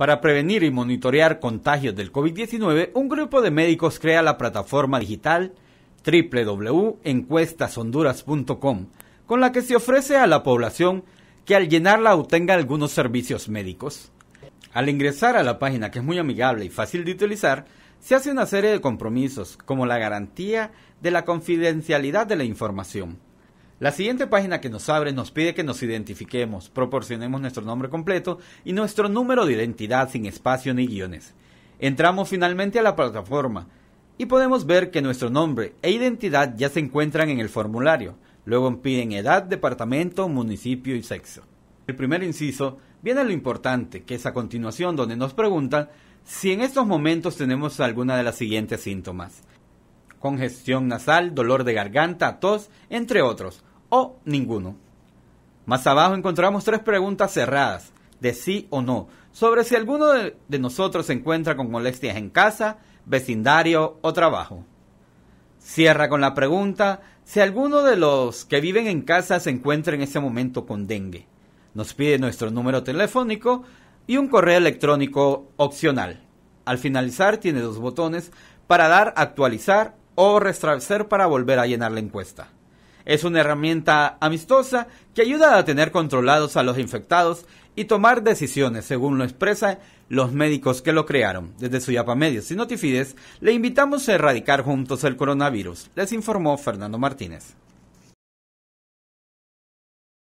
Para prevenir y monitorear contagios del COVID-19, un grupo de médicos crea la plataforma digital www.encuestashonduras.com, con la que se ofrece a la población que al llenarla obtenga algunos servicios médicos. Al ingresar a la página, que es muy amigable y fácil de utilizar, se hace una serie de compromisos, como la garantía de la confidencialidad de la información la siguiente página que nos abre nos pide que nos identifiquemos, proporcionemos nuestro nombre completo y nuestro número de identidad sin espacio ni guiones. Entramos finalmente a la plataforma y podemos ver que nuestro nombre e identidad ya se encuentran en el formulario. Luego piden edad, departamento, municipio y sexo. El primer inciso viene lo importante, que es a continuación donde nos preguntan si en estos momentos tenemos alguna de las siguientes síntomas. Congestión nasal, dolor de garganta, tos, entre otros o ninguno. Más abajo encontramos tres preguntas cerradas, de sí o no, sobre si alguno de, nosotros se encuentra con molestias en casa, vecindario o trabajo. Cierra con la pregunta si alguno de los que viven en casa se encuentra en ese momento con dengue. Nos pide nuestro número telefónico y un correo electrónico opcional. Al finalizar tiene dos botones para dar actualizar o restablecer para volver a llenar la encuesta. Es una herramienta amistosa que ayuda a tener controlados a los infectados y tomar decisiones, según lo expresan los médicos que lo crearon. Desde Suyapa Medios y Notifides, le invitamos a erradicar juntos el coronavirus, les informó Fernando Martínez.